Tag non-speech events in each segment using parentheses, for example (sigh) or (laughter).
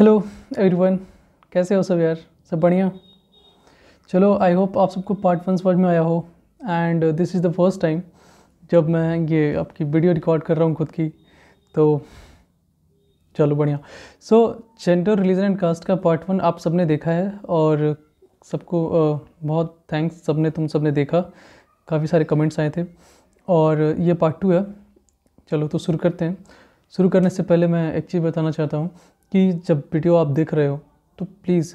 Hello everyone कैसे हो सब यार सब बढ़िया चलो आई होप आप सबको पार्ट वन समझ में आया हो and this is the first time जब मैं ये आपकी वीडियो रिकॉर्ड कर रहा हूँ खुद की तो चलो बढ़िया so gender religion and caste का पार्ट वन आप सबने देखा है और सबको बहुत थैंक्स सबने तुम सबने देखा काफ़ी सारे कमेंट्स आए थे और ये पार्ट टू है चलो तो शुरू करते हैं शुरू करने से पहले मैं एक चीज़ बताना चाहता हूँ कि जब वीडियो आप देख रहे हो तो प्लीज़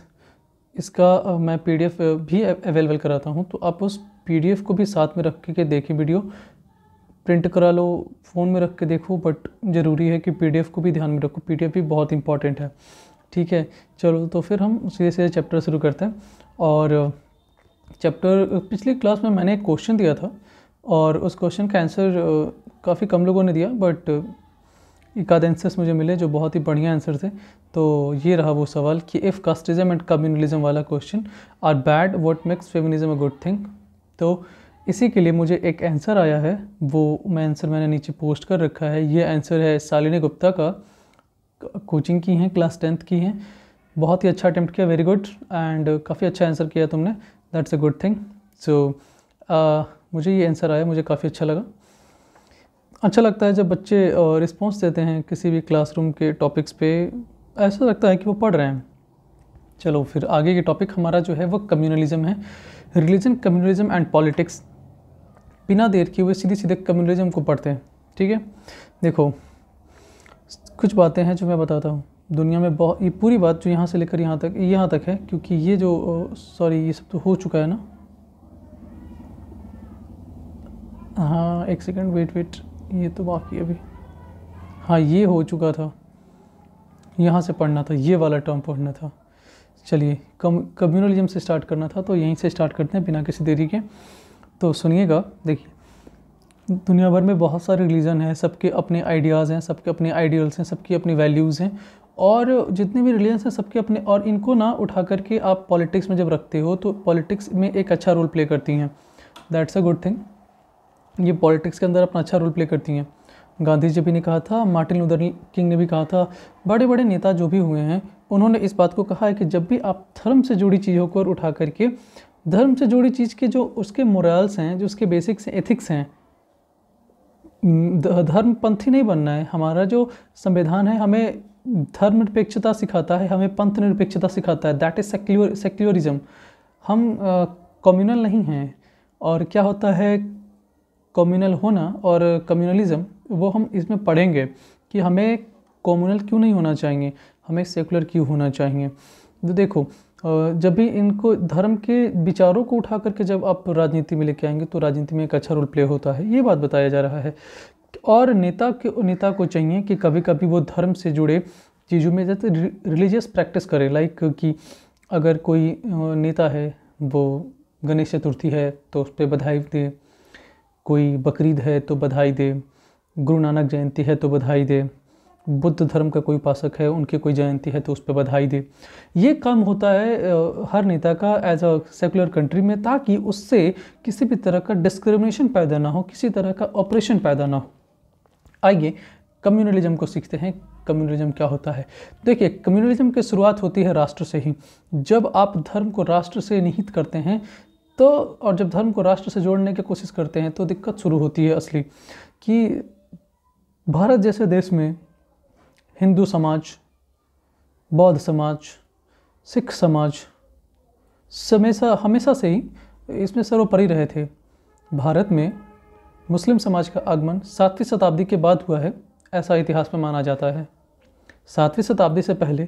इसका मैं पीडीएफ भी अवेलेबल कराता हूँ तो आप उस पीडीएफ को भी साथ में रख के देखें वीडियो प्रिंट करा लो फ़ोन में रख के देखो बट ज़रूरी है कि पीडीएफ को भी ध्यान में रखो पीडीएफ भी बहुत इंपॉर्टेंट है ठीक है चलो तो फिर हम सीधे सीधे चैप्टर शुरू करते हैं और चैप्टर पिछली क्लास में मैंने एक क्वेश्चन दिया था और उस क्वेश्चन का आंसर काफ़ी कम लोगों ने दिया बट एंसर्स मुझे मिले जो बहुत ही बढ़िया आंसर थे तो ये रहा वो सवाल कि इफ़ कास्टिज्म एंड कम्युनलिज्म वाला question are bad what makes feminism a good thing तो इसी के लिए मुझे एक आंसर आया है वो मैं आंसर मैंने नीचे पोस्ट कर रखा है ये आंसर है शालिनी गुप्ता का कोचिंग की हैं क्लास टेंथ की हैं बहुत ही अच्छा अटैम्प्ट किया वेरी गुड एंड काफ़ी अच्छा आंसर किया तुमने that's a good thing so मुझे ये आंसर आया मुझे काफ़ी अच्छा लगा अच्छा लगता है जब बच्चे रिस्पॉन्स देते हैं किसी भी क्लासरूम के टॉपिक्स पे ऐसा लगता है कि वो पढ़ रहे हैं चलो फिर आगे के टॉपिक हमारा जो है वो कम्युनलिज्म है रिलीजन कम्युनलिज्म एंड पॉलिटिक्स बिना देर के हुए सीधे सीधे कम्युनलिज्म को पढ़ते हैं ठीक है देखो कुछ बातें हैं जो मैं बताता हूँ दुनिया में बहुत ये पूरी बात जो यहाँ से लेकर यहाँ तक यहाँ तक है क्योंकि ये जो सॉरी ये सब तो हो चुका है ना हाँ एक सेकंड वेट वेट ये तो बाकी अभी हाँ ये हो चुका था यहाँ से पढ़ना था ये वाला टर्म पढ़ना था चलिए कम कम्युनलिज्म से स्टार्ट करना था तो यहीं से स्टार्ट करते हैं बिना किसी देरी के तो सुनिएगा देखिए दुनिया भर में बहुत सारे रिलीजन हैं सबके अपने आइडियाज़ हैं सबके अपने आइडियल्स हैं सबकी अपनी वैल्यूज़ हैं और जितने भी रिलीजन्स हैं सबके अपने और इनको ना उठा करके आप पॉलिटिक्स में जब रखते हो तो पॉलिटिक्स में एक अच्छा रोल प्ले करती हैं दैट्स अ गुड थिंग ये पॉलिटिक्स के अंदर अपना अच्छा रोल प्ले करती हैं गांधी जी भी ने कहा था मार्टिन लूदर किंग ने भी कहा था बड़े बड़े नेता जो भी हुए हैं उन्होंने इस बात को कहा है कि जब भी आप धर्म से जुड़ी चीज़ों को उठा करके धर्म से जुड़ी चीज़ के जो उसके मोरल्स हैं जो उसके बेसिक्स हैं एथिक्स हैं धर्मपंथी नहीं बनना है हमारा जो संविधान है हमें धर्म निरपेक्षता सिखाता है हमें पंथ निरपेक्षता सिखाता है दैट इज़ सेक्युलर सेक्युलरिज्म हम कम्युनल नहीं हैं और क्या होता है कम्युनल होना और कम्युनलिज्म वो हम इसमें पढ़ेंगे कि हमें कम्युनल क्यों नहीं होना चाहिए हमें सेकुलर क्यों होना चाहिए तो देखो जब भी इनको धर्म के विचारों को उठा करके जब आप राजनीति में लेके आएंगे तो राजनीति में एक अच्छा रोल प्ले होता है ये बात बताया जा रहा है और नेता के नेता को चाहिए कि कभी कभी वो धर्म से जुड़े चीज़ों में जैसे रिलीजियस प्रैक्टिस करें लाइक कि अगर कोई नेता है वो गणेश चतुर्थी है तो उस पर बधाई दें कोई बकरीद है तो बधाई दे गुरु नानक जयंती है तो बधाई दे बुद्ध धर्म का कोई उपासक है उनकी कोई जयंती है तो उस पर बधाई दे ये काम होता है हर नेता का एज अ सेकुलर कंट्री में ताकि उससे किसी भी तरह का डिस्क्रिमिनेशन पैदा ना हो किसी तरह का ऑपरेशन पैदा ना हो आइए कम्युनलिज्म को सीखते हैं कम्युनलिज्म क्या होता है देखिए कम्युनलिज्म की शुरुआत होती है राष्ट्र से ही जब आप धर्म को राष्ट्र से निहित करते हैं तो और जब धर्म को राष्ट्र से जोड़ने की कोशिश करते हैं तो दिक्कत शुरू होती है असली कि भारत जैसे देश में हिंदू समाज बौद्ध समाज सिख समाज हमेशा हमेशा से ही इसमें सर्वोपरि रहे थे भारत में मुस्लिम समाज का आगमन सातवीं शताब्दी के बाद हुआ है ऐसा इतिहास में माना जाता है सातवीं शताब्दी से पहले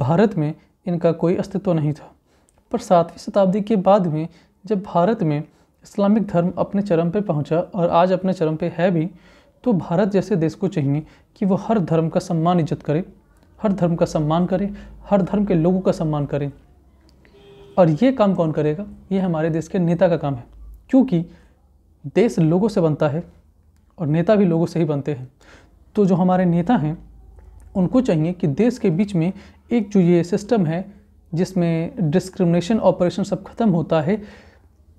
भारत में इनका कोई अस्तित्व नहीं था पर सातवीं शताब्दी के बाद में जब भारत में इस्लामिक धर्म अपने चरम पर पहुंचा और आज अपने चरम पर है भी तो भारत जैसे देश को चाहिए कि वो हर धर्म का सम्मान इज्जत करे हर धर्म का सम्मान करे हर धर्म के लोगों का सम्मान करे और ये काम कौन करेगा ये हमारे देश के नेता का काम है क्योंकि देश लोगों से बनता है और नेता भी लोगों से ही बनते हैं तो जो हमारे नेता हैं उनको चाहिए कि देश के बीच में एक जो ये सिस्टम है जिसमें डिस्क्रिमिनेशन ऑपरेशन सब खत्म होता है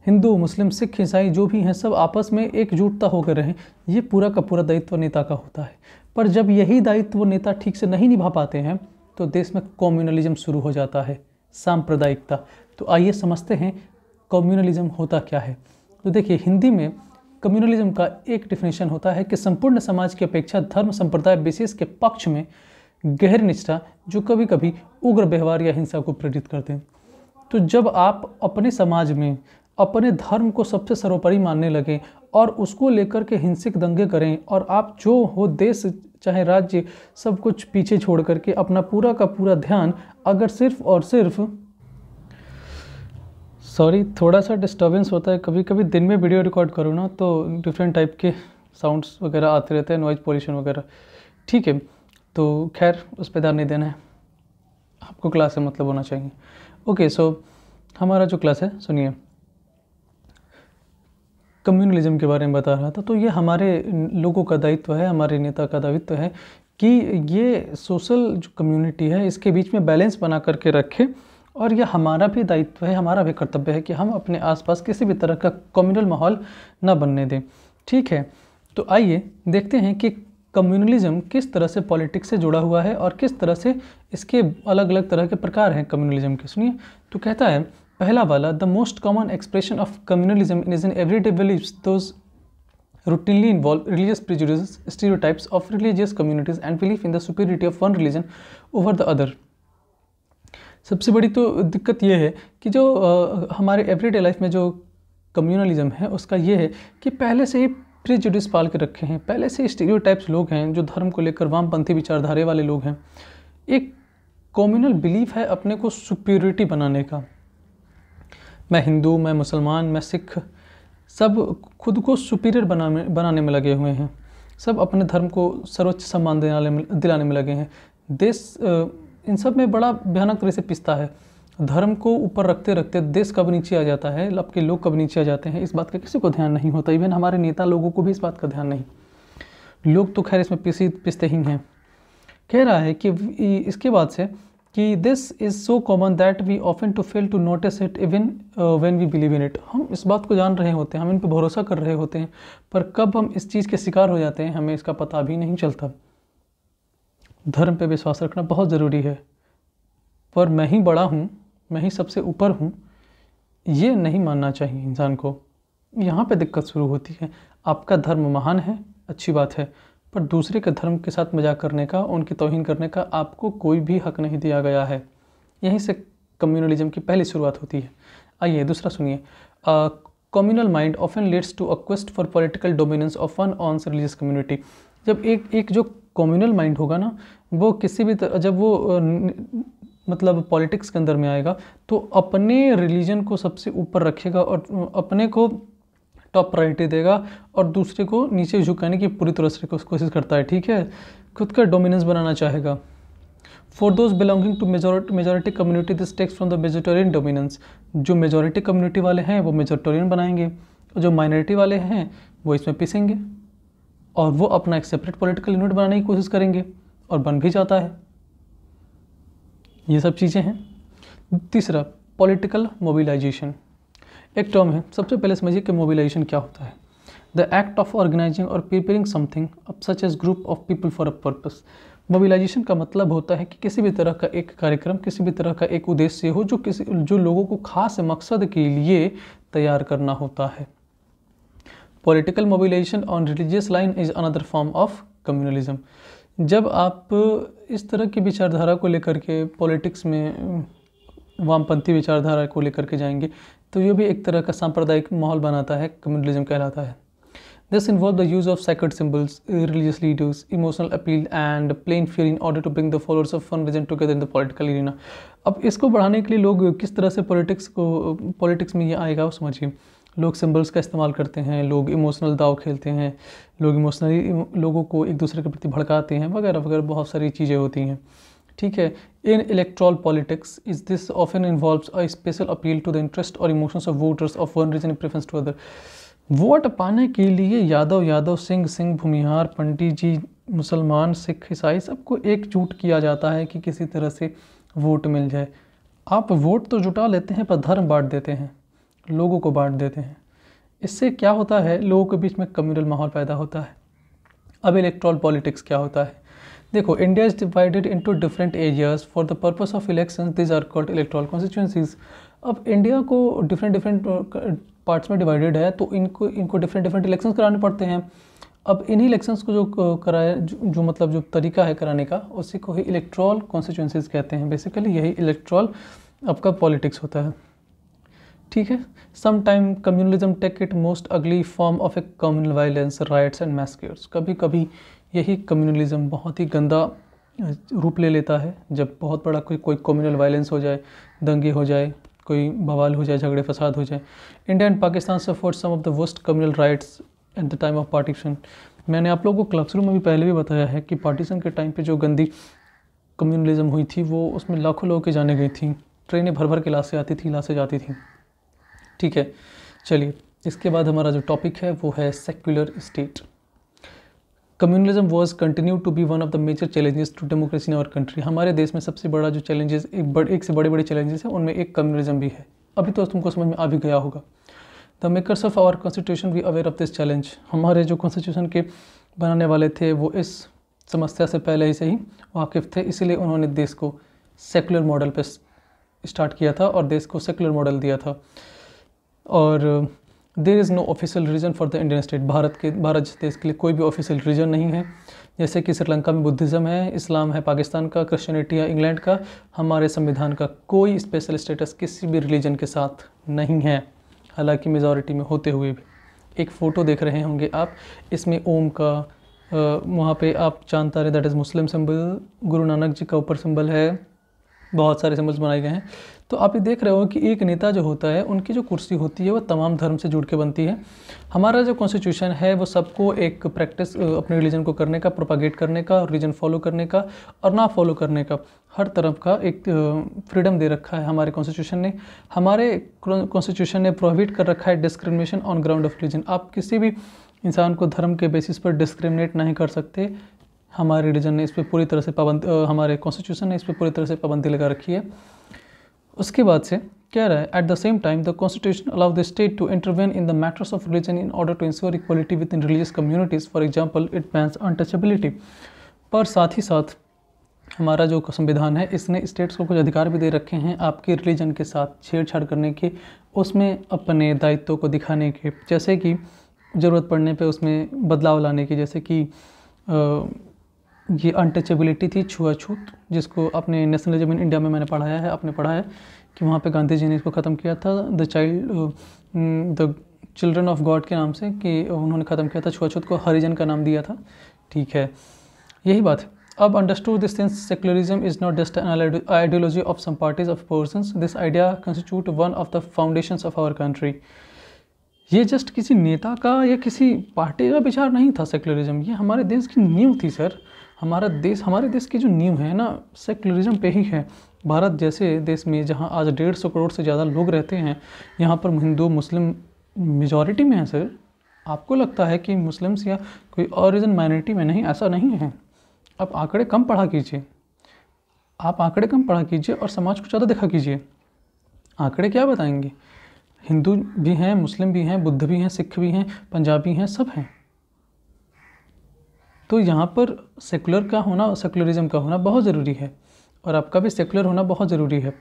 हिंदू मुस्लिम सिख ईसाई जो भी हैं सब आपस में एकजुटता होकर रहें ये पूरा का पूरा दायित्व नेता का होता है पर जब यही दायित्व नेता ठीक से नहीं निभा पाते हैं तो देश में कॉम्युनलिज्म शुरू हो जाता है सांप्रदायिकता तो आइए समझते हैं कम्युनलिज्म होता क्या है तो देखिए हिंदी में कम्युनलिज्म का एक डिफिनेशन होता है कि संपूर्ण समाज की अपेक्षा धर्म संप्रदाय विशेष के पक्ष में गहर निष्ठा जो कभी कभी उग्र व्यवहार या हिंसा को प्रेरित करते हैं तो जब आप अपने समाज में अपने धर्म को सबसे सर्वोपरि मानने लगें और उसको लेकर के हिंसक दंगे करें और आप जो हो देश चाहे राज्य सब कुछ पीछे छोड़ करके अपना पूरा का पूरा ध्यान अगर सिर्फ और सिर्फ सॉरी थोड़ा सा डिस्टर्बेंस होता है कभी कभी दिन में वीडियो रिकॉर्ड करूँ ना तो डिफरेंट टाइप के साउंड्स वगैरह आते रहते हैं नॉइज़ पोल्यूशन वगैरह ठीक है तो खैर उस पर ध्यान नहीं देना है आपको क्लास से मतलब होना चाहिए ओके सो हमारा जो क्लास है सुनिए कम्युनलिज्म के बारे में बता रहा था तो ये हमारे लोगों का दायित्व है हमारे नेता का दायित्व है कि ये सोशल जो कम्युनिटी है इसके बीच में बैलेंस बना करके रखे और यह हमारा भी दायित्व है हमारा भी कर्तव्य है कि हम अपने आसपास किसी भी तरह का कम्युनल माहौल न बनने दें ठीक है तो आइए देखते हैं कि कम्युनलिज्म किस तरह से पॉलिटिक्स से जुड़ा हुआ है और किस तरह से इसके अलग अलग तरह के प्रकार हैं कम्युनलिज्म के सुनिए तो कहता है पहला वाला the most common expression of communalism is in everyday believe those routinely religious religious prejudices, stereotypes of religious communities and belief in the superiority of one religion over the other सबसे बड़ी तो दिक्कत यह है कि जो आ, हमारे एवरीडे लाइफ में जो कम्युनलिज्म है उसका यह है कि पहले से ही प्रिजुडिस पाल के रखे हैं पहले से स्टीरियोटाइप्स लोग हैं जो धर्म को लेकर वामपंथी विचारधारे वाले लोग हैं एक कॉम्युनल बिलीफ है अपने को सुपेरिटी बनाने का मैं हिंदू मैं मुसलमान मैं सिख सब खुद को सुपीरियर बनाने बनाने में लगे हुए हैं सब अपने धर्म को सर्वोच्च सम्मान देने में दिलाने में लगे हैं देश इन सब में बड़ा भयानक तरह से पिसता है धर्म को ऊपर रखते रखते देश कब नीचे आ जाता है आपके लोग कब नीचे आ जाते हैं इस बात का किसी को ध्यान नहीं होता इवन हमारे नेता लोगों को भी इस बात का ध्यान नहीं लोग तो खैर इसमें पिसी पिसते ही हैं कह रहा है कि इसके बाद से कि this is so common that we often to fail to notice it even when we believe in it हम इस बात को जान रहे होते हैं हम इन पर भरोसा कर रहे होते हैं पर कब हम इस चीज़ के शिकार हो जाते हैं हमें इसका पता भी नहीं चलता धर्म पे विश्वास रखना बहुत ज़रूरी है पर मैं ही बड़ा हूँ मैं ही सबसे ऊपर हूँ ये नहीं मानना चाहिए इंसान को यहाँ पे दिक्कत शुरू होती है आपका धर्म महान है अच्छी बात है पर दूसरे के धर्म के साथ मजाक करने का उनकी तोहिन करने का आपको कोई भी हक नहीं दिया गया है यहीं से कम्युनलिज्म की पहली शुरुआत होती है आइए दूसरा सुनिए communal mind often leads to a quest for political dominance of one on religious community जब एक एक जो कम्युनल माइंड होगा ना वो किसी भी तरह जब वो न, मतलब पॉलिटिक्स के अंदर में आएगा तो अपने रिलीजन को सबसे ऊपर रखेगा और अपने को टॉप प्रायोरिटी देगा और दूसरे को नीचे झुकाने की पूरी तरह से कोशिश करता है ठीक है खुद का डोमिनेंस बनाना चाहेगा for those belonging to majority community this takes from the majoritarian dominance जो मेजोरिटी कम्युनिटी वाले हैं वो मेजोटोरियन बनाएंगे और जो माइनॉरिटी वाले हैं वो इसमें पिसेंगे और वो अपना एक सेपरेट पॉलिटिकल यूनिट बनाने की कोशिश करेंगे और बन भी जाता है ये सब चीज़ें हैं तीसरा पॉलिटिकल मोबिलाइजेशन एक टर्म है सबसे पहले समझिए कि मोबिलाइजेशन क्या होता है द एक्ट ऑफ ऑर्गेनाइजिंग और preparing something up such as group of people for a purpose mobilisation का मतलब होता है कि किसी भी तरह का एक कार्यक्रम किसी भी तरह का एक उद्देश्य हो जो किसी जो लोगों को खास मकसद के लिए तैयार करना होता है political mobilisation on religious line is another form of communalism जब आप इस तरह की विचारधारा को लेकर के पॉलिटिक्स में वामपंथी विचारधारा को लेकर के जाएंगे तो ये भी एक तरह का सांप्रदायिक माहौल बनाता है कम्युनलिज्म कहलाता है this involve the use of sacred symbols religious leaders emotional appeal and plain fear in order to bring the followers of one religion together in the political arena अब इसको बढ़ाने के लिए लोग किस तरह से पॉलिटिक्स को पॉलिटिक्स में ये आएगा वो समझिए लोग सिंबल्स का इस्तेमाल करते हैं लोग इमोशनल दाव खेलते हैं लोग इमोशनली लोगों को एक दूसरे के प्रति भड़काते हैं वगैरह वगैरह बहुत सारी चीज़ें होती हैं ठीक है in electoral politics is this often involve a special appeal to the interest और emotions of voters of one religion preference to other vote पाने के लिए यादव यादव सिंह सिंह भूमिहार पंडित जी मुसलमान सिख ईसाई सबको एकजुट किया जाता है कि किसी तरह से वोट मिल जाए आप वोट तो जुटा लेते हैं पर धर्म बांट देते हैं लोगों को बांट देते हैं इससे क्या होता है लोगों के बीच में कम्युनल माहौल पैदा होता है अब इलेक्ट्रॉल पॉलिटिक्स क्या होता है देखो India is divided into different areas for the purpose of election these are called electoral constituencies अब इंडिया को डिफरेंट डिफरेंट पार्ट्स में डिवाइडेड है तो इनको इनको डिफरेंट डिफरेंट इलेक्शन कराने पड़ते हैं अब इन्हीं इलेक्शंस को जो कराया जो, जो मतलब जो तरीका है कराने का उसी को ही इलेक्ट्रॉल कॉन्स्टिट्यूंसीज कहते हैं बेसिकली यही इलेक्ट्रॉल आपका पॉलिटिक्स होता है ठीक है some time communalism take it most ugly form of a communal violence riots and massacres कभी कभी यही कम्युनलिज़्म बहुत ही गंदा रूप ले लेता है जब बहुत बड़ा कोई कोई कम्युनल वायलेंस हो जाए दंगे हो जाए कोई बवाल हो जाए झगड़े फसाद हो जाए India and Pakistan suffered some of the worst communal riots at the time of partition मैंने आप लोगों को रूम में भी पहले भी बताया है कि पार्टीशन के टाइम पे जो गंदी कम्यूनलिज़म हुई थी वो उसमें लाखों लोगों के जाने गई थी ट्रेनें भर भर के लाशें आती थी लाशें जाती थी ठीक है चलिए इसके बाद हमारा जो टॉपिक है वो है secular state communalism was continue to be one of the major challenges to democracy in our country हमारे देश में सबसे बड़ा जो चैलेंजेस एक बड़े एक से बड़े बड़े चैलेंजेस हैं उनमें एक कम्युनलिज्म भी है अभी तो तुमको समझ में आ भी गया होगा the makers of our constitution भी अवेयर ऑफ दिस चैलेंज हमारे जो कॉन्स्टिट्यूशन के बनाने वाले थे वो इस समस्या से पहले ही से ही वाकिफ थे इसीलिए उन्होंने देश को सेकुलर मॉडल पर स्टार्ट किया था और देश को सेकुलर मॉडल दिया था और there is no official religion for the Indian state Bharat के भारत देश के लिए कोई भी ऑफिशियल रीजन नहीं है जैसे कि श्रीलंका में बुद्धिज़्म है इस्लाम है पाकिस्तान का क्रिश्चनिटी है इंग्लैंड का हमारे संविधान का कोई स्पेशल स्टेटस किसी भी रिलीजन के साथ नहीं है हालांकि मेजोरिटी में होते हुए भी एक फ़ोटो देख रहे होंगे आप इसमें ओम का वहाँ पे आप चांद तारे दैट इज़ मुस्लिम सिंबल गुरु नानक जी का ऊपर सिंबल है बहुत सारे सिंबल्स बनाए गए हैं तो आप ये देख रहे हो कि एक नेता जो होता है उनकी जो कुर्सी होती है वो तमाम धर्म से जुड़ के बनती है हमारा जो कॉन्स्टिट्यूशन है वो सबको एक प्रैक्टिस अपने रिलीजन को करने का प्रोपागेट करने का रिलीजन फॉलो करने का और ना फॉलो करने का हर तरफ का एक फ्रीडम दे रखा है हमारे कॉन्स्टिट्यूशन ने हमारे कॉन्स्टिट्यूशन ने प्रोहिबिट कर रखा है discrimination on ground of religion आप किसी भी इंसान को धर्म के बेसिस पर डिस्क्रिमिनेट नहीं कर सकते हमारे रिलीजन ने इस पर पूरी तरह से पाबंद हमारे कॉन्स्टिट्यूशन ने इस पर पूरी तरह से पाबंदी लगा रखी है उसके बाद से कह रहा है at the same time the constitution allow the state to intervene in the matters of religion in order to ensure equality within religious communities for example it bans untouchability पर साथ ही साथ हमारा जो संविधान है इसने स्टेट्स को कुछ अधिकार भी दे रखे हैं आपके रिलीजन के साथ छेड़छाड़ करने के उसमें अपने दायित्व को दिखाने के जैसे कि ज़रूरत पड़ने पे उसमें बदलाव लाने की जैसे कि ये अनटचेबिलिटी थी छुआछूत जिसको अपने नेशनलिज्म इन इंडिया में मैंने पढ़ाया है आपने पढ़ा है कि वहाँ पे गांधी जी ने इसको ख़त्म किया था the child the children of God के नाम से कि उन्होंने ख़त्म किया था छुआछूत को हरिजन का नाम दिया था ठीक है यही बात है अब understand this since secularism is not just an ideology of some parties of person this idea constitute one of the foundation of our country ये जस्ट किसी नेता का या किसी पार्टी का विचार नहीं था सेकुलरिज्म ये हमारे देश की नींव थी सर हमारा देश हमारे देश की जो नींव है ना सेकुलरिज्म पे ही है भारत जैसे देश में जहाँ आज डेढ़ सौ करोड़ से ज़्यादा लोग रहते हैं यहाँ पर हिंदू मुस्लिम मेजॉरिटी में है सर आपको लगता है कि मुस्लिम्स या कोई और रीज़न माइनॉरिटी में नहीं ऐसा नहीं है आप आंकड़े कम पढ़ा कीजिए आप आंकड़े कम पढ़ा कीजिए और समाज को ज़्यादा देखा कीजिए आंकड़े क्या बताएंगे हिंदू भी हैं मुस्लिम भी हैं बुद्ध भी हैं सिख भी हैं पंजाबी हैं सब हैं तो यहाँ पर सेकुलर का होना सेकुलरिज्म का होना बहुत ज़रूरी है और आपका भी सेकुलर होना बहुत ज़रूरी है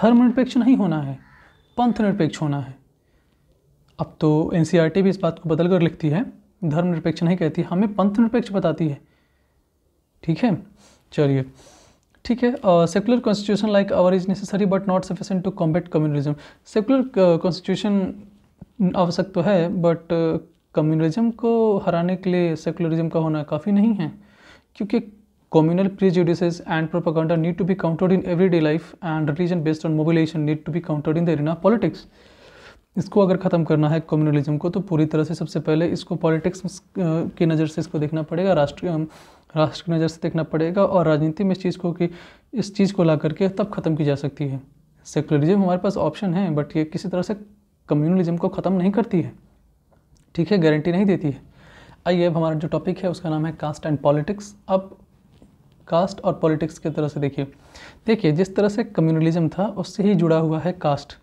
धर्मनिरपेक्ष नहीं होना है पंथ निरपेक्ष होना है अब तो एन e भी इस बात को बदल कर लिखती है धर्मनिरपेक्ष नहीं कहती हमें पंथ निरपेक्ष बताती है ठीक है चलिए ठीक है secular constitution like our is necessary but not sufficient to combat communalism secular constitution आवश्यक तो है बट कम्युनलिज्म को हराने के लिए सेकुलरिज्म का होना काफ़ी नहीं है क्योंकि communal prejudices and propaganda need to be countered in every day life and religion based on mobilisation need to be countered in the of politics इसको अगर ख़त्म करना है कम्युनलिज्म को तो पूरी तरह से सबसे पहले इसको पॉलिटिक्स की नज़र से इसको देखना पड़ेगा राष्ट्र राष्ट्र की नज़र से देखना पड़ेगा और राजनीति में इस चीज़ को कि इस चीज़ को ला करके तब ख़त्म की जा सकती है सेकुलरिज्म हमारे पास ऑप्शन है बट ये किसी तरह से कम्युनलिज्म को ख़त्म नहीं करती है ठीक है गारंटी नहीं देती है आइए अब हमारा जो टॉपिक है उसका नाम है कास्ट एंड पॉलिटिक्स अब कास्ट और पॉलिटिक्स की तरह से देखिए देखिए जिस तरह से कम्युनलिज्म था उससे ही जुड़ा हुआ है कास्ट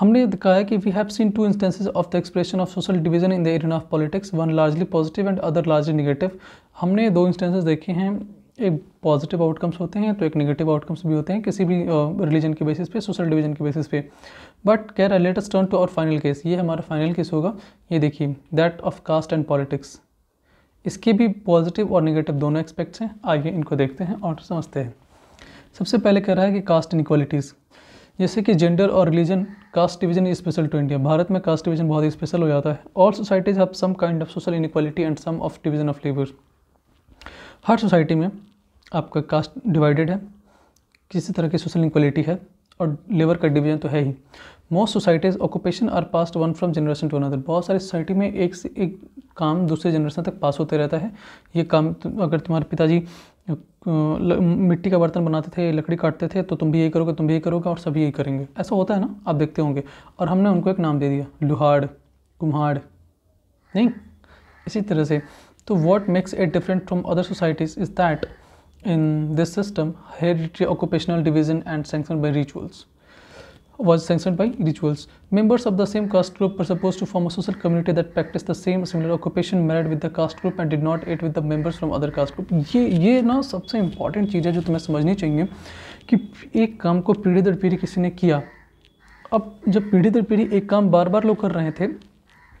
हमने कहा है कि we have seen two instances of the expression of social division in the arena of politics one largely positive and other largely negative हमने दो इंस्टेंसेज देखे हैं एक पॉजिटिव आउटकम्स होते हैं तो एक नेगेटिव आउटकम्स भी होते हैं किसी भी रिलीजन के बेसिस पे सोशल डिवीजन के बेसिस पे बट कह रहा लेटेस्ट टर्न टू और फाइनल केस ये हमारा फाइनल केस होगा ये देखिए that of caste and politics इसके भी पॉजिटिव और निगेटिव दोनों एक्सपेक्ट्स हैं आइए इनको देखते हैं और समझते हैं सबसे पहले कह रहा है कि कास्ट इनक्वालिटीज़ जैसे कि जेंडर और religion caste division special to India Bharat में कास्ट डिवीजन बहुत ही स्पेशल हो जाता है all societies have some kind of social inequality and some of division of labours हर सोसाइटी में आपका कास्ट डिवाइडेड है किसी तरह की सोशल इक्वलिटी है और लेबर का डिवीजन तो है ही most societies occupation are pass one from generation to another बहुत सारी सोसाइटी में एक से एक काम दूसरे जनरेशन तक पास होते रहता है ये काम अगर तुम्हारे पिताजी मिट्टी का बर्तन बनाते थे लकड़ी काटते थे तो तुम भी यही करोगे तुम भी यही करोगे और सभी यही करेंगे ऐसा होता है ना आप देखते होंगे और हमने उनको एक नाम दे दिया लुहाड़ कुम्हाड़ नहीं इसी तरह से तो what makes it different from other societies is that in this system hereditary occupational division and sanction by rituals was sanction by rituals members of the same caste group पर suppose to form a social community that practice the same similar occupation married with the caste group and did not eat with the members from other caste group ये ये ना सबसे important चीज़ है जो तुम्हें समझनी चाहिए कि एक काम को पीढ़ी दर पीढ़ी किसी ने किया अब जब पीढ़ी दर पीढ़ी एक काम बार बार लोग कर रहे थे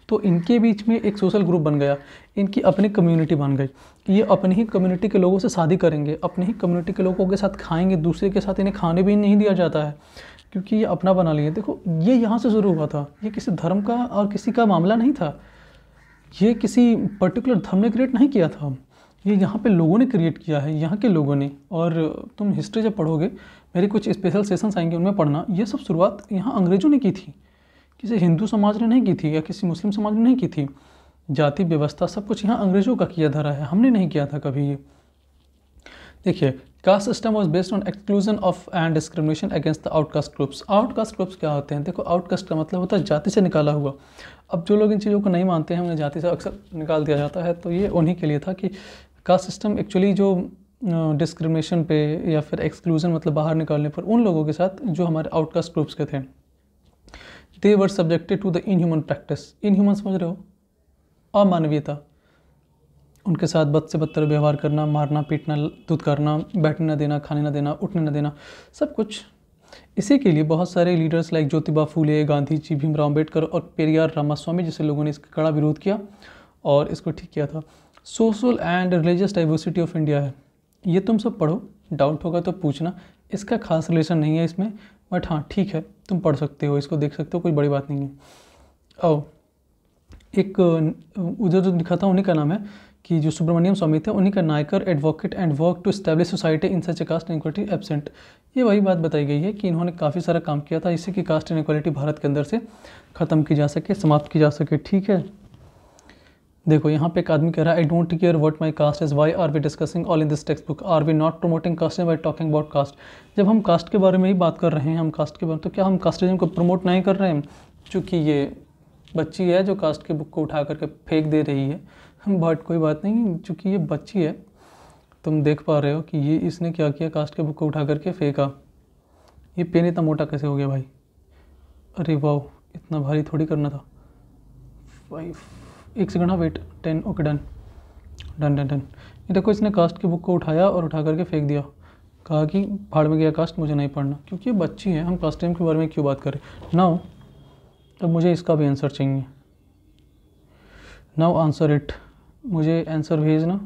तो इनके बीच में एक सोशल ग्रुप बन गया इनकी अपनी कम्युनिटी बन गई ये अपनी ही कम्युनिटी के लोगों से शादी करेंगे अपने ही कम्युनिटी के लोगों के साथ खाएंगे दूसरे के साथ इन्हें खाने भी नहीं दिया जाता है क्योंकि ये अपना बना लिए देखो ये यहाँ से शुरू हुआ था ये किसी धर्म का और किसी का मामला नहीं था ये किसी पर्टिकुलर धर्म ने क्रिएट नहीं किया था ये यहाँ पे लोगों ने क्रिएट किया है यहाँ के लोगों ने और तुम हिस्ट्री जब पढ़ोगे मेरे कुछ स्पेशल सेशंस आएंगे उनमें पढ़ना ये सब शुरुआत यहाँ अंग्रेज़ों ने की थी किसी हिंदू समाज ने नहीं की थी या किसी मुस्लिम समाज ने नहीं की थी जाति व्यवस्था सब कुछ यहाँ अंग्रेज़ों का किया धरा है हमने नहीं किया था कभी ये देखिए caste system was based on exclusion of and discrimination against the outcaste groups outcaste groups क्या होते हैं देखो आउटकास्ट का मतलब होता है जाति से निकाला हुआ अब जो लोग इन चीज़ों को नहीं मानते हैं उन्हें जाति से अक्सर निकाल दिया जाता है तो ये उन्हीं के लिए था कि कास्ट सिस्टम एक्चुअली जो डिस्क्रिमिनेशन पे या फिर एक्सक्लूज़न मतलब बाहर निकालने पर उन लोगों के साथ जो हमारे आउटकास्ट ग्रुप्स के थे they were subjected to the inhuman practice inhuman समझ रहे हो अमानवीयता उनके साथ बद से बदतर व्यवहार करना मारना पीटना दूध करना बैठने ना देना खाने ना देना उठने ना देना सब कुछ इसी के लिए बहुत सारे लीडर्स लाइक ज्योतिबा फूले गांधी जी भीमराव अम्बेडकर और पेरियार रामास्वामी जैसे लोगों ने इसका कड़ा विरोध किया और इसको ठीक किया था social and religious diversity of India है ये तुम सब पढ़ो डाउट होगा तो पूछना इसका खास रिलेशन नहीं है इसमें बट हाँ ठीक है तुम पढ़ सकते हो इसको देख सकते हो कोई बड़ी बात नहीं है और एक उधर जो लिखा था उन्हीं का नाम है कि जो सुब्रमण्यम स्वामी थे उन्हीं का Naicker advocate and work to establish society in such a caste inequality absent ये वही बात बताई गई है कि इन्होंने काफ़ी सारा काम किया था इससे कि कास्ट इनक्वालिटी भारत के अंदर से ख़त्म की जा सके समाप्त की जा सके ठीक है देखो यहाँ पे एक आदमी कह रहा है I don't care what my caste is why are we discussing all in this textbook are we not promoting caste by talking about caste जब हम कास्ट के बारे में ही बात कर रहे हैं हम कास्ट के बारे में तो क्या हम कास्टिज्म को प्रमोट नहीं कर रहे हैं चूँकि ये बच्ची है जो कास्ट की बुक को उठा करके फेंक दे रही है बट कोई बात नहीं चूँकि ये बच्ची है तुम देख पा रहे हो कि ये इसने क्या किया कास्ट के बुक को उठा करके फेंका ये पेन इतना मोटा कैसे हो गया भाई अरे वाह इतना भारी थोड़ी करना था फाइव एक सेकंड हाँ wait ten okay done done done done ये देखो इसने कास्ट की बुक को उठाया और उठा करके फेंक दिया कहा कि भाड़ में गया कास्ट मुझे नहीं पढ़ना क्योंकि ये बच्ची है हम कास्ट टाइम के बारे में क्यों बात करें नाउ अब मुझे इसका भी आंसर चाहिए नाउ आंसर इट मुझे आंसर भेजना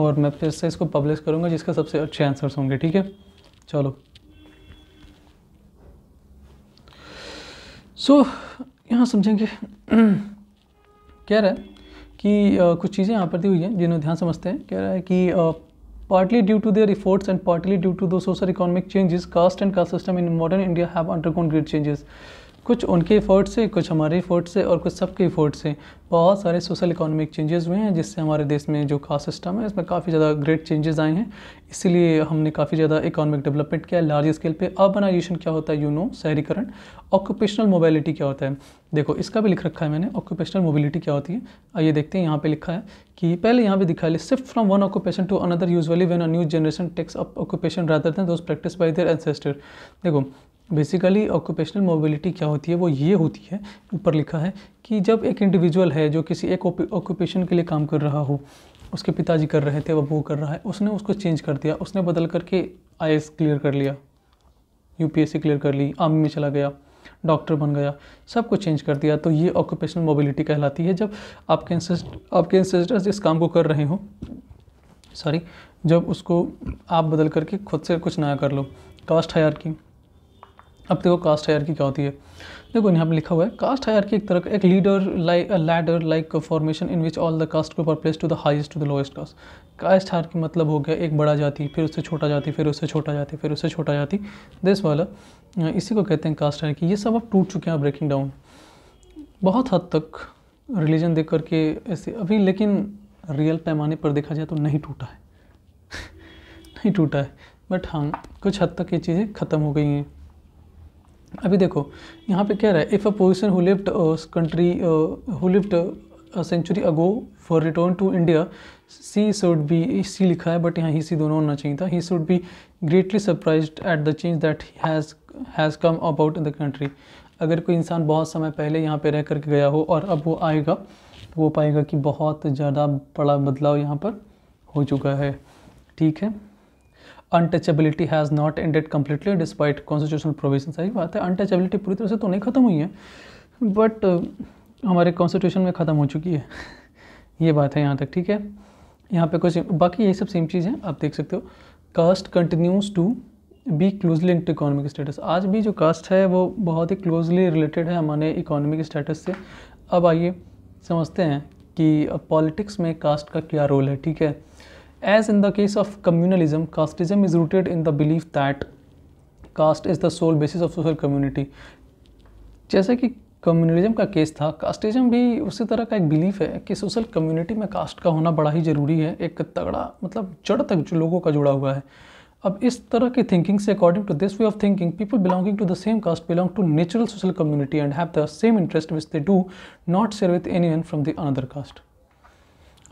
और मैं फिर से इसको पब्लिश करूँगा जिसका सबसे अच्छे आंसर्स होंगे ठीक है चलो सो so, यहाँ समझेंगे कह रहा है कि कुछ चीज़ें यहाँ पर दी हुई हैं जिन्हें ध्यान समझते हैं कह रहा है कि partly due to their efforts and partly due to the social economic changes caste and caste system in modern India have undergone great changes कुछ उनके एफर्ट से कुछ हमारे इफोर्ट से और कुछ सबके इफोर्ट से बहुत सारे सोशल इकोनॉमिक चेंजेस हुए हैं जिससे हमारे देश में जो खास सिस्टम है इसमें काफ़ी ज़्यादा ग्रेट चेंजेस आए हैं इसीलिए हमने काफ़ी ज़्यादा इकोनॉमिक डेवलपमेंट किया लार्ज स्केल पे अर्बनाइजेशन क्या होता है यू नो शहरीकरण ऑक्यूपेशनल मोबिलिटी क्या होता है देखो इसका भी लिख रखा है मैंने ऑक्यूपेशनल मोबिलिटी क्या होती है आइए देखते हैं यहाँ पे लिखा है कि पहले यहाँ पे दिखा है shift from one occupation to another usually when a new generation takes up occupation rather than those practice by their ancestor देखो बेसिकली ऑक्यूपेशनल मोबिलिटी क्या होती है वो ये होती है ऊपर लिखा है कि जब एक इंडिविजुअल है जो किसी एक ऑक्यूपेशन के लिए काम कर रहा हो उसके पिताजी कर रहे थे वो कर रहा है उसने उसको चेंज कर दिया उसने बदल करके आई क्लियर कर लिया यू क्लियर कर ली आर्मी में चला गया डॉक्टर बन गया सब कुछ चेंज कर दिया तो ये ऑक्यूपेशनल मोबिलिटी कहलाती है जब आपके इंसेस्ट आपके इंसेस्टर्स इस काम को कर रहे हो सॉरी जब उसको आप बदल करके खुद से कुछ नया कर लो कास्ट हायर की अब देखो कास्ट हायर की क्या होती है देखो यहाँ पे लिखा हुआ है कास्ट हायर की एक तरह का एक leader like ladder like formation in which all the caste group are place to the highest to the lowest caste caste higher की मतलब हो गया एक बड़ा जाति फिर उससे छोटा जाति फिर उससे छोटा जाति फिर उससे छोटा जाति देश वाला इसी को कहते हैं कास्ट हायर की ये सब अब टूट चुके हैं ब्रेकिंग डाउन बहुत हद तक रिलीजन देख करके ऐसे अभी लेकिन रियल पैमाने पर देखा जाए तो नहीं टूटा है (laughs) नहीं टूटा है बट हाँ कुछ हद तक ये चीज़ें ख़त्म हो गई हैं अभी देखो यहाँ पे कह रहा है if a position who left country who left century ago for return to India she should be she लिखा है बट यहाँ ही सी दोनों होना चाहिए था he should be greatly surprised at the change that he's has come about in the country अगर कोई इंसान बहुत समय पहले यहाँ पे रह करके गया हो और अब वो आएगा तो वो पाएगा कि बहुत ज़्यादा बड़ा बदलाव यहाँ पर हो चुका है ठीक है untouchability has not ended completely despite constitutional provision सही बात है अनटचेबिलिटी पूरी तरह से तो नहीं ख़त्म हुई है बट uh, हमारे कॉन्स्टिट्यूशन में ख़त्म हो चुकी है (laughs) ये बात है यहाँ तक ठीक है यहाँ पे कुछ बाकी यही सब सेम चीज़ है आप देख सकते हो caste continues to be closely इंट इकोनॉमिक स्टेटस आज भी जो कास्ट है वो बहुत ही क्लोजली रिलेटेड है हमारे इकोनॉमिक स्टेटस से अब आइए समझते हैं कि पॉलिटिक्स में कास्ट का क्या रोल है ठीक है As in the case of communalism, casteism is rooted in the belief that caste is the sole basis of social community जैसे कि कम्युनलिज्म का केस था कास्टिज्म भी उसी तरह का एक बिलीफ है कि सोशल कम्युनिटी में कास्ट का होना बड़ा ही ज़रूरी है एक तगड़ा मतलब जड़ तक जो लोगों का जुड़ा हुआ है अब इस तरह की थिंकिंग से according to this way of thinking people belonging to the same caste belong to natural social community and have the same interest which they do not share with anyone from the another caste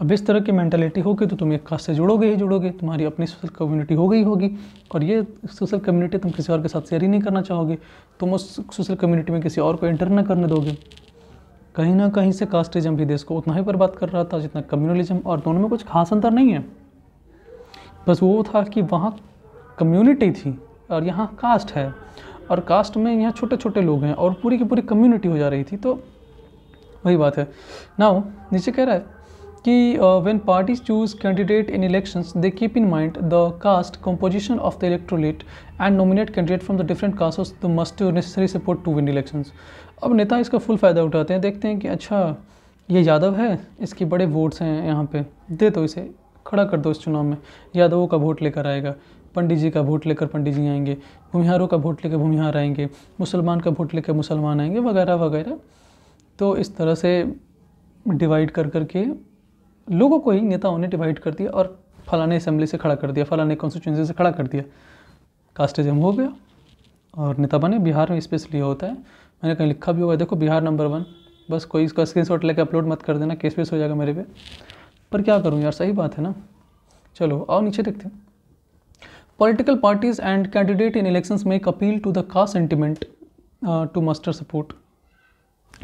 अब इस तरह की mentality होगी तो तुम एक खास से जुड़ोगे ही जुड़ोगे तुम्हारी अपनी सोशल कम्युनिटी हो गई होगी और ये सोशल कम्युनिटी तुम किसी और के साथ शेयर ही नहीं करना चाहोगे तुम उस सोशल कम्युनिटी में किसी और को एंटर ना करने दोगे कहीं ना कहीं से कास्टिज्म भी देश को उतना ही बर्बाद कर रहा था जितना कम्युनलिज्म और दोनों में कुछ खास अंतर नहीं है बस वो था कि वहाँ कम्युनिटी थी और यहाँ कास्ट है और कास्ट में यहाँ छोटे छोटे लोग हैं और पूरी की पूरी कम्युनिटी हो जा रही थी तो वही बात है ना नीचे कह रहा है कि when parties choose candidate in election they keep in mind the caste composition of the electorate and nominate candidate from the different caste the must necessary support to win election अब नेता इसका फुल फ़ायदा उठाते हैं देखते हैं कि अच्छा ये यादव है इसके बड़े वोट्स हैं यहाँ पे दे दो तो इसे खड़ा कर दो इस चुनाव में यादवों का वोट लेकर आएगा पंडित जी का वोट लेकर पंडित जी आएंगे भूमिहारों का वोट लेकर भूमिहार आएंगे मुसलमान का वोट लेकर मुसलमान आएंगे वगैरह वगैरह तो इस तरह से डिवाइड कर करके लोगों को ही नेताओं ने डिवाइड कर दिया और फलाने असेंबली से खड़ा कर दिया फलाने कॉन्स्टिट्यूंसी से खड़ा कर दिया कास्टिज्म हो गया और नेता बने बिहार में स्पेशली होता है मैंने कहीं लिखा भी हुआ है देखो बिहार नंबर वन बस कोई इसका स्क्रीन शॉट लेकर अपलोड मत कर देना केस वेस हो जाएगा मेरे पे पर क्या करूँ यार सही बात है ना चलो और नीचे देखते हैं political parties and candidate in elections make appeal to the caste sentiment to muster support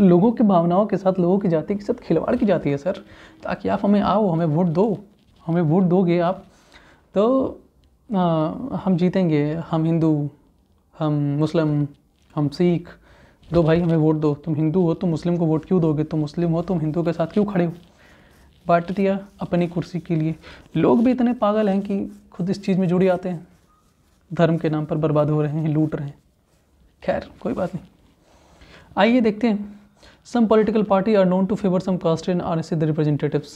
लोगों की भावनाओं के साथ लोगों की जाति के साथ खिलवाड़ की जाती है सर ताकि आप हमें आओ हमें वोट दो हमें वोट दोगे आप तो आ, हम जीतेंगे हम हिंदू हम मुस्लिम हम सिख दो तो भाई हमें वोट दो तुम हिंदू हो तुम मुस्लिम को वोट क्यों दोगे तुम मुस्लिम हो तुम हिंदू के साथ क्यों खड़े हो बांट दिया अपनी कुर्सी के लिए लोग भी इतने पागल हैं कि खुद इस चीज़ में जुड़े आते हैं धर्म के नाम पर बर्बाद हो रहे हैं लूट रहे हैं खैर कोई बात नहीं आइए देखते हैं some political party are known to favour some caste in are the representatives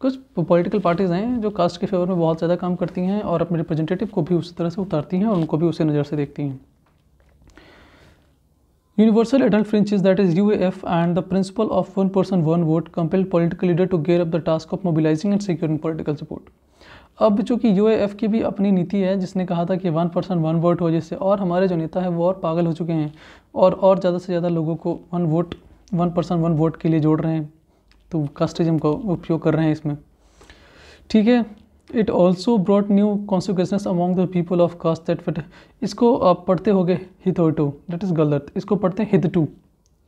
कुछ पॉलिटिकल पार्टीज़ हैं जो कास्ट के फेवर में बहुत ज़्यादा काम करती हैं और अपने रिप्रेजेंटेटिव को भी उसी तरह से उतारती हैं और उनको भी उसी नज़र से देखती हैं Universal adult franchise is U F and the principle of one person one vote compelled political leader to gear up the task of mobilising and securing political support अब चूंकि यू एफ़ की भी अपनी नीति है जिसने कहा था कि वन पर्सन वन वोट हो जिससे और हमारे जो नेता है वो और पागल हो चुके हैं और और ज़्यादा से ज़्यादा लोगों को one vote one person one vote के लिए जोड़ रहे हैं तो कास्टिज्म का उपयोग कर रहे हैं इसमें ठीक है it also brought new consequence among the people of caste that fit इसको आप पढ़ते हो गए टू दैट इज़ गलत इसको पढ़ते हैं हित टू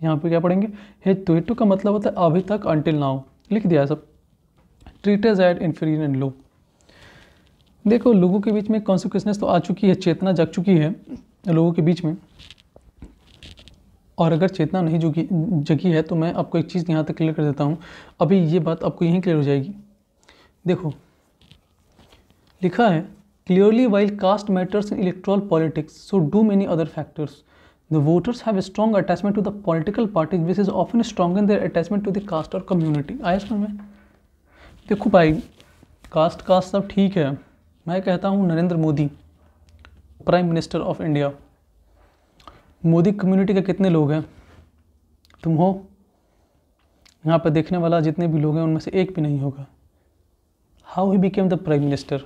यहाँ पे क्या पढ़ेंगे हित हित टू का मतलब होता है अभी तक अंटिल नाउ लिख दिया सब treated at inferior and low देखो लोगों के बीच में कॉन्सिक्वेंसनेस तो आ चुकी है चेतना जग चुकी है लोगों के बीच में और अगर चेतना नहीं जुगी जगी है तो मैं आपको एक चीज़ यहाँ तक क्लियर कर देता हूँ अभी ये बात आपको यहीं क्लियर हो जाएगी देखो लिखा है clearly while caste matters in electoral politics so do many other factors the voters have strong attachment to the political parties which is often strong in their attachment to the caste और community आया समझ में देखो भाई cast cast सब ठीक है मैं कहता हूँ Narendra Modi prime minister of India Modi community के कितने लोग हैं तुम हो यहाँ पर देखने वाला जितने भी लोग हैं उनमें से एक भी नहीं होगा how he became the prime minister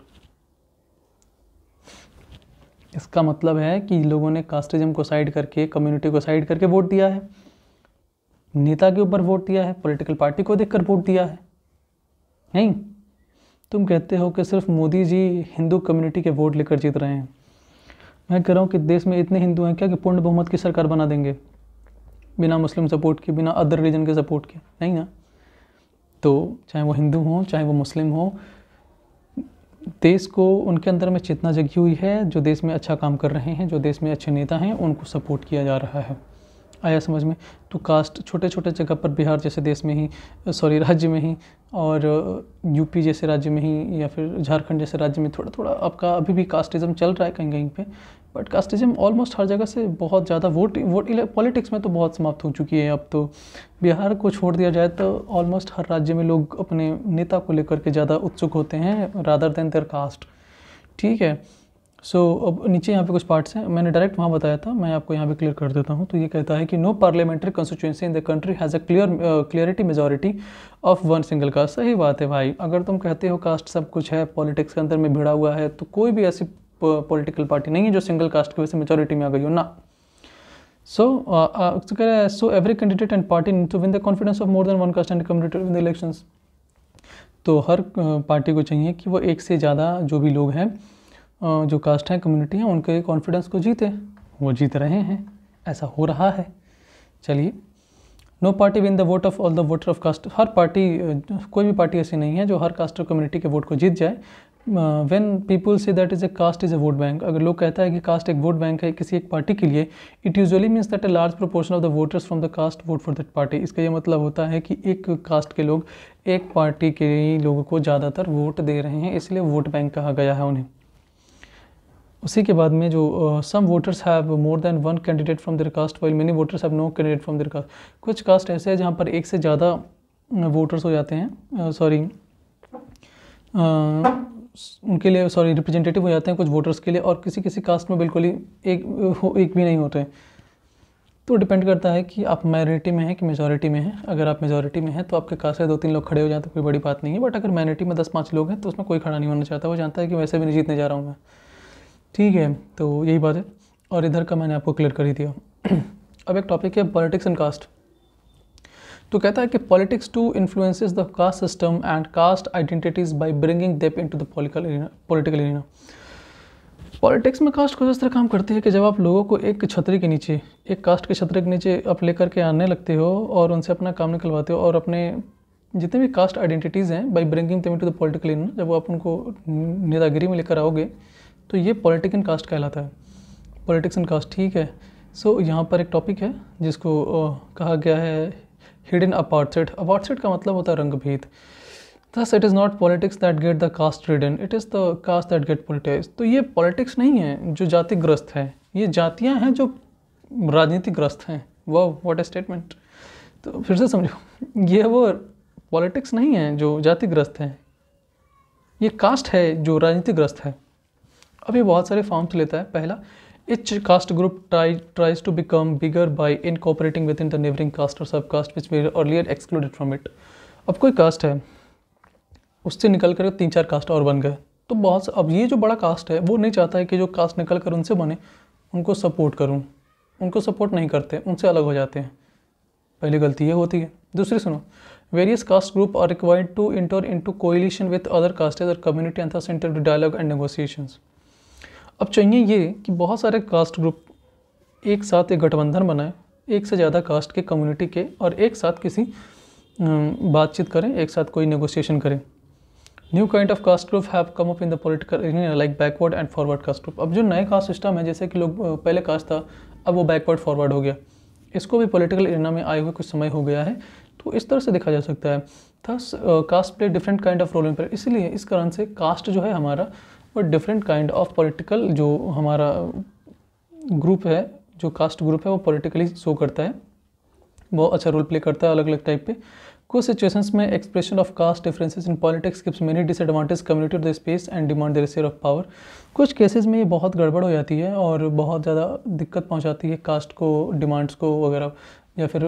इसका मतलब है कि लोगों ने कास्टिज्म को साइड करके कम्युनिटी को साइड करके वोट दिया है नेता के ऊपर वोट दिया है पॉलिटिकल पार्टी को देखकर वोट दिया है नहीं तुम कहते हो कि सिर्फ मोदी जी हिंदू कम्युनिटी के वोट लेकर जीत रहे हैं मैं कह रहा हूँ कि देश में इतने हिंदू हैं क्या कि पूर्ण बहुमत की सरकार बना देंगे बिना मुस्लिम सपोर्ट के बिना अदर रिलीजन के सपोर्ट के नहीं ना तो चाहे वो हिंदू हों चाहे वो मुस्लिम हों देश को उनके अंदर में चेतना जगी हुई है जो देश में अच्छा काम कर रहे हैं जो देश में अच्छे नेता हैं उनको सपोर्ट किया जा रहा है आया समझ में तो कास्ट छोटे छोटे जगह पर बिहार जैसे देश में ही सॉरी राज्य में ही और यूपी uh, जैसे राज्य में ही या फिर झारखंड जैसे राज्य में थोड़ा थोड़ा आपका अभी भी कास्टिज़म चल रहा है कहीं कहीं पे बट कास्टिज्म ऑलमोस्ट हर जगह से बहुत ज़्यादा वोट वोट पॉलिटिक्स में तो बहुत समाप्त हो चुकी है अब तो बिहार को छोड़ दिया जाए तो ऑलमोस्ट हर राज्य में लोग अपने नेता को लेकर के ज़्यादा उत्सुक होते हैं रादर देन देयर कास्ट ठीक है सो so, अब नीचे यहाँ पे कुछ पार्ट्स हैं मैंने डायरेक्ट वहाँ बताया था मैं आपको यहाँ पे क्लियर कर देता हूँ तो ये कहता है कि no parliamentary constituency in the country has a clear clarity majority of one single caste सही बात है भाई अगर तुम कहते हो कास्ट सब कुछ है पॉलिटिक्स के अंदर में भिड़ा हुआ है तो कोई भी ऐसी पॉलिटिकल uh, पार्टी नहीं है जो सिंगल कास्ट की वजह से मेजोरिटी में आ गई हो ना सो so, uh, uh, कह रहे हैं so every candidate and party to win the confidence of more than one caste and community in the elections तो हर पार्टी को चाहिए कि वो एक से ज़्यादा जो भी लोग हैं जो कास्ट हैं कम्युनिटी हैं उनके कॉन्फिडेंस को जीते वो जीत रहे हैं ऐसा हो रहा है चलिए no party win the vote of all the voter of caste हर पार्टी कोई भी पार्टी ऐसी नहीं है जो हर कास्ट और कम्युनिटी के वोट को जीत जाए when people say that is a caste is a vote bank अगर लोग कहता है कि कास्ट एक वोट बैंक है किसी एक पार्टी के लिए it usually means that a large proportion of the voters from the caste vote for that party इसका ये मतलब होता है कि एक कास्ट के लोग एक पार्टी के लोगों को ज़्यादातर वोट दे रहे हैं इसलिए वोट बैंक कहा गया है उन्हें उसी के बाद में जो some voters have more than one candidate from their caste while many voters have no candidate from their caste कुछ कास्ट ऐसे हैं जहाँ पर एक से ज़्यादा वोटर्स हो जाते हैं सॉरी उनके लिए सॉरी रिप्रेजेंटेटिव हो जाते हैं कुछ वोटर्स के लिए और किसी किसी कास्ट में बिल्कुल ही एक एक भी नहीं होते तो डिपेंड करता है कि आप माइनॉरिटी में हैं कि मेजॉरिटी में हैं अगर आप मेजॉरिटी में हैं तो आपके कास्ट से दो तीन लोग खड़े हो जाए तो कोई बड़ी बात नहीं है बट अगर माइनॉरिटी में दस पाँच लोग हैं तो उसमें कोई खड़ा नहीं होना चाहता वो जानता है कि वैसे भी नहीं जीतने जा रहा हूँ मैं ठीक है तो यही बात है और इधर का मैंने आपको क्लियर कर ही दिया (clears throat) अब एक टॉपिक है पॉलिटिक्स एंड कास्ट तो कहता है कि politics too influences the caste system and caste identities by bringing them into the political political arena politics में कास्ट कुछ इस तरह काम करती है कि जब आप लोगों को एक छतरी के नीचे एक कास्ट के छतरी के नीचे आप लेकर के आने लगते हो और उनसे अपना काम निकलवाते हो और अपने जितने भी कास्ट आइडेंटिटीज़ हैं by bringing them to the political arena जब आप उनको नेतागिरी में लेकर आओगे तो ये पॉलिटिक एंड कास्ट कहलाता है पॉलिटिक्स एंड कास्ट ठीक है सो so, यहाँ पर एक टॉपिक है जिसको ओ, कहा गया है हिडन अपार्टसेट अपार्टसेट का मतलब होता है रंगभेद दस it is not politics that get the caste ridden it is the caste that get politics तो ये पॉलिटिक्स नहीं है जो जातिग्रस्त है ये जातियाँ हैं जो राजनीतिग्रस्त हैं वो वॉट ए स्टेटमेंट तो फिर से समझो ये वो पॉलिटिक्स नहीं है जो जातिग्रस्त हैं ये कास्ट है जो राजनीतिग्रस्त है अब ये बहुत सारे फॉर्म्स लेता है पहला each caste group try tries to become bigger by incorporating with in the neighbouring caste और sub caste which were earlier excluded from it अब कोई कास्ट है उससे निकल कर तीन चार कास्ट और बन गए तो बहुत अब ये जो बड़ा कास्ट है वो नहीं चाहता है कि जो कास्ट निकल कर उनसे बने उनको सपोर्ट करूँ उनको सपोर्ट नहीं करते उनसे अलग हो जाते हैं पहली गलती ये होती है दूसरी सुनो various caste group are required to enter into coalition with other castes और community and centre dialogue and negotiations अब चाहिए ये कि बहुत सारे कास्ट ग्रुप एक साथ एक गठबंधन बनाएं एक से ज़्यादा कास्ट के कम्युनिटी के और एक साथ किसी बातचीत करें एक साथ कोई नेगोशिएशन करें new kind of caste group have come up in the political like backward and forward caste group अब जो नए कास्ट सिस्टम है जैसे कि लोग पहले कास्ट था अब वो बैकवर्ड फॉरवर्ड हो गया इसको भी पोलिटिकल एरिया में आए हुए कुछ समय हो गया है तो इस तरह से देखा जा सकता है thus caste play different kind of role in पर इसलिए इस कारण से कास्ट जो है हमारा but different kind of political जो हमारा ग्रुप है जो कास्ट ग्रुप है वो पॉलिटिकली शो करता है बहुत अच्छा रोल प्ले करता है अलग अलग टाइप पे कुछ सिचुएशंस में expression of caste differences in politics gives many disadvantage community of the space and demand the share of power कुछ केसेस में ये बहुत गड़बड़ हो जाती है और बहुत ज़्यादा दिक्कत पहुंचाती है कास्ट को डिमांड्स को वगैरह या फिर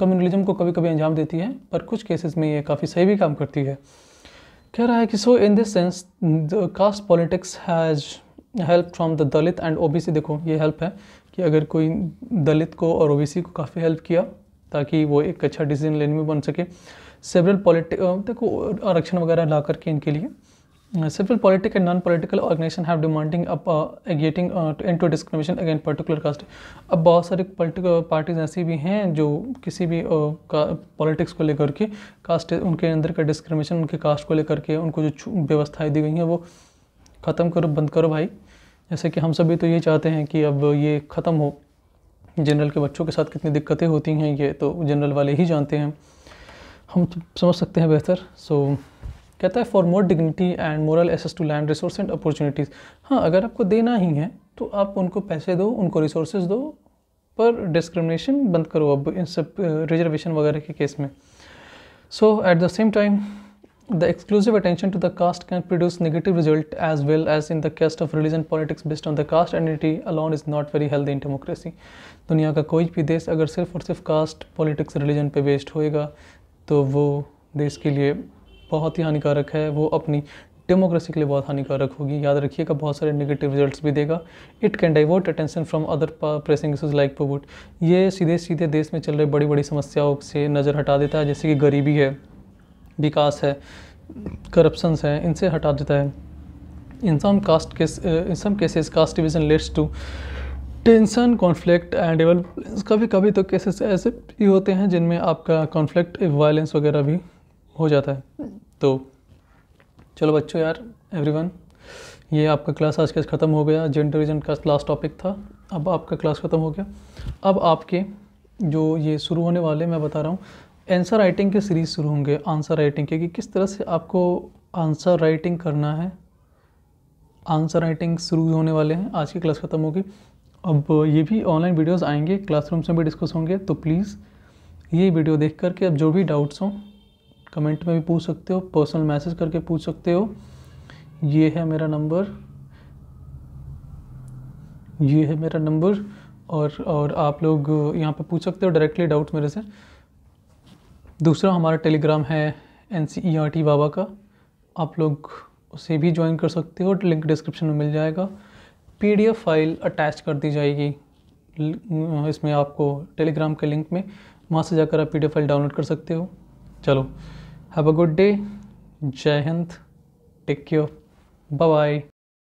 कम्युनलिज्म को कभी कभी अंजाम देती है पर कुछ केसेस में ये काफ़ी सही भी काम करती है कह रहा है कि so in this sense caste politics has help from the Dalit and OBC देखो ये हेल्प है कि अगर कोई दलित को और ओबीसी को काफ़ी हेल्प किया ताकि वो एक अच्छा डिसीजन लेने में बन सके सेवरल पॉलिटिक देखो आरक्षण वगैरह ला करके इनके लिए Uh, several political and non-political organizations have demanding up uh, getting uh, to end to discrimination against particular caste अब बहुत सारी political parties ऐसी भी हैं जो किसी भी पॉलिटिक्स uh, को लेकर के कास्ट उनके अंदर का डिस्क्रिमिनेशन उनके कास्ट को लेकर के उनको जो व्यवस्थाएं दी गई हैं वो ख़त्म करो बंद करो भाई जैसे कि हम सभी तो ये चाहते हैं कि अब ये ख़त्म हो जनरल के बच्चों के साथ कितनी दिक्कतें होती हैं ये तो जनरल वाले ही जानते हैं हम समझ सकते हैं बेहतर सो so, कहता है for more dignity and moral access to land resource and opportunities हाँ अगर आपको देना ही है तो आप उनको पैसे दो उनको रिसोर्सेज दो पर डिस्क्रिमिनेशन बंद करो अब इन सब रिजर्वेशन वगैरह के केस में so at the same time the exclusive attention to the caste can produce negative result as well as in the caste of religion politics based on the caste identity alone is not very healthy in democracy दुनिया का कोई भी देश अगर सिर्फ और सिर्फ caste politics religion पे बेस्ड होएगा तो वो देश के लिए बहुत ही हानिकारक है वो अपनी डेमोक्रेसी के लिए बहुत हानिकारक होगी याद रखिएगा बहुत सारे नेगेटिव रिजल्ट्स भी देगा it can divert attention from other pressing issues like poverty ये सीधे सीधे देश में चल रहे बड़ी बड़ी समस्याओं से नज़र हटा देता है जैसे कि गरीबी है विकास है करप्शंस है इनसे हटा देता है in some caste case in some cases caste division leads to tension conflict and develop कभी कभी तो केसेस ऐसे भी होते हैं जिनमें आपका कॉन्फ्लिक्ट वायलेंस वगैरह भी हो जाता है तो चलो बच्चों यार एवरीवन ये आपका क्लास आज के ख़त्म हो गया जेंडरिज्म का लास्ट टॉपिक था अब आपका क्लास ख़त्म हो गया अब आपके जो ये शुरू होने वाले मैं बता रहा हूँ आंसर राइटिंग के सीरीज़ शुरू होंगे आंसर राइटिंग के कि किस तरह से आपको आंसर राइटिंग करना है आंसर राइटिंग शुरू होने वाले हैं आज की क्लास ख़त्म होगी अब ये भी ऑनलाइन वीडियोस आएंगे क्लासरूम्स में भी डिस्कस होंगे तो प्लीज़ ये वीडियो देख करके अब जो भी डाउट्स हों कमेंट में भी पूछ सकते हो पर्सनल मैसेज करके पूछ सकते हो ये है मेरा नंबर ये है मेरा नंबर और और आप लोग यहाँ पे पूछ सकते हो डायरेक्टली डाउट मेरे से दूसरा हमारा टेलीग्राम है N C E R T बाबा का आप लोग उसे भी ज्वाइन कर सकते हो लिंक डिस्क्रिप्शन में मिल जाएगा पीडीएफ फाइल अटैच कर दी जाएगी इसमें आपको टेलीग्राम के लिंक में वहाँ से जाकर आप पीडीएफ फाइल डाउनलोड कर सकते हो चलो Have a good day. Jai Hind. Take care. Bye bye.